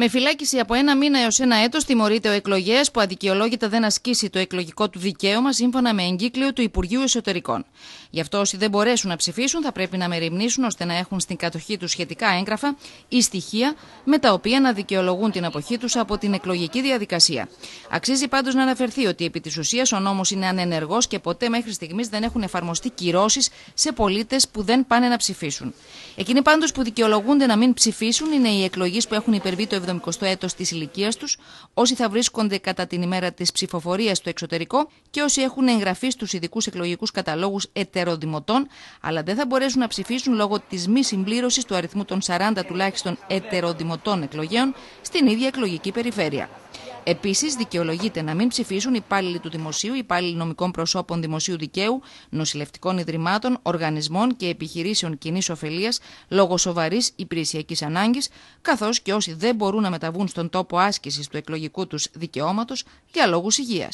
Με φυλάκιση από ένα μήνα έως ένα έτος τιμωρείται ο εκλογέ που αδικαιολόγητα δεν ασκήσει το εκλογικό του δικαίωμα σύμφωνα με εγκύκλιο του Υπουργείου Εσωτερικών. Γι' αυτό όσοι δεν μπορέσουν να ψηφίσουν θα πρέπει να μεριμνήσουν ώστε να έχουν στην κατοχή τους σχετικά έγγραφα ή στοιχεία με τα οποία να δικαιολογούν την αποχή τους από την εκλογική διαδικασία. Αξίζει πάντως να αναφερθεί ότι επί της ουσίας ο νόμος είναι ανενεργός και ποτέ μέχρι στιγμής δεν έχουν εφαρμοστεί κυρώσεις σε πολίτες που δεν πάνε να ψηφίσουν. Εκείνοι πάντως που δικαιολογούνται να μην ψηφίσουν είναι οι εκλογείς που έχουν υπερβεί το 70ο έτος της ηλικίας τους, όσοι θα βρίσκονται κατά την ημέρα της ψηφοφορίας στο εξωτερικό και όσοι έχουν εγγραφεί στους ειδικούς εκλογικούς καταλόγους ετεροδημοτών, αλλά δεν θα μπορέσουν να ψηφίσουν λόγω της μη συμπλήρωσης του αριθμού των 40 τουλάχιστον ετεροδημοτών εκλογέων στην ίδια εκλογική περιφέρεια. Επίσης, δικαιολογείται να μην ψηφίσουν υπάλληλοι του Δημοσίου, υπάλληλοι νομικών προσώπων δημοσίου δικαίου, νοσηλευτικών ιδρυμάτων, οργανισμών και επιχειρήσεων κοινής ωφελίας λόγω σοβαρής υπηρεσιακής ανάγκης, καθώς και όσοι δεν μπορούν να μεταβούν στον τόπο άσκησης του εκλογικού τους δικαιώματος για λόγους υγείας.